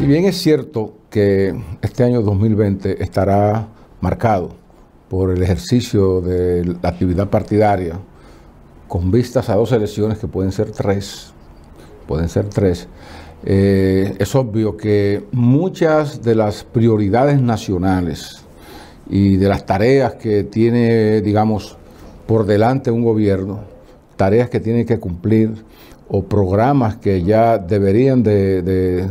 Si bien es cierto que este año 2020 estará marcado por el ejercicio de la actividad partidaria, con vistas a dos elecciones que pueden ser tres, pueden ser tres, eh, es obvio que muchas de las prioridades nacionales y de las tareas que tiene, digamos, por delante un gobierno, tareas que tienen que cumplir o programas que ya deberían de,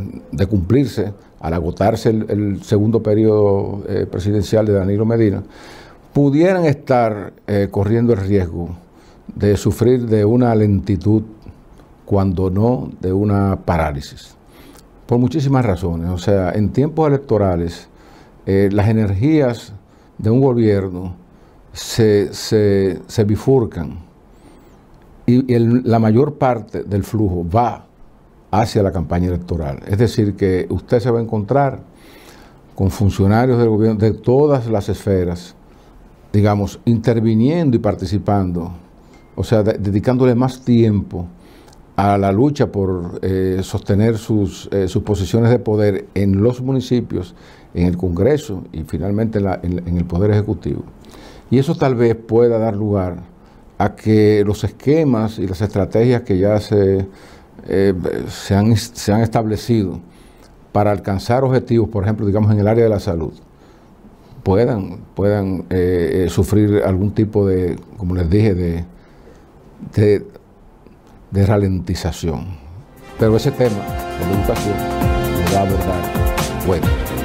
cumplirse al agotarse el, segundo periodo eh, presidencial de Danilo Medina, pudieran estar eh, corriendo el riesgo de sufrir de una lentitud, cuando no de una parálisis, por muchísimas razones. O sea, en tiempos electorales, eh, las energías de un gobierno se, se bifurcan y la mayor parte del flujo va hacia la campaña electoral. Es decir, que usted se va a encontrar con funcionarios del gobierno de todas las esferas, digamos, interviniendo y participando, o sea, dedicándole más tiempo a la lucha por eh, sostener eh, sus, posiciones de poder en los municipios, en el Congreso y finalmente en el Poder Ejecutivo. Y eso tal vez pueda dar lugar a que los esquemas y las estrategias que ya se, eh, se, han, establecido para alcanzar objetivos, por ejemplo, digamos en el área de la salud, puedan, puedan eh, eh, sufrir algún tipo de, como les dije, de, de, ralentización. Pero ese tema, de educación, lo va a abordar bueno.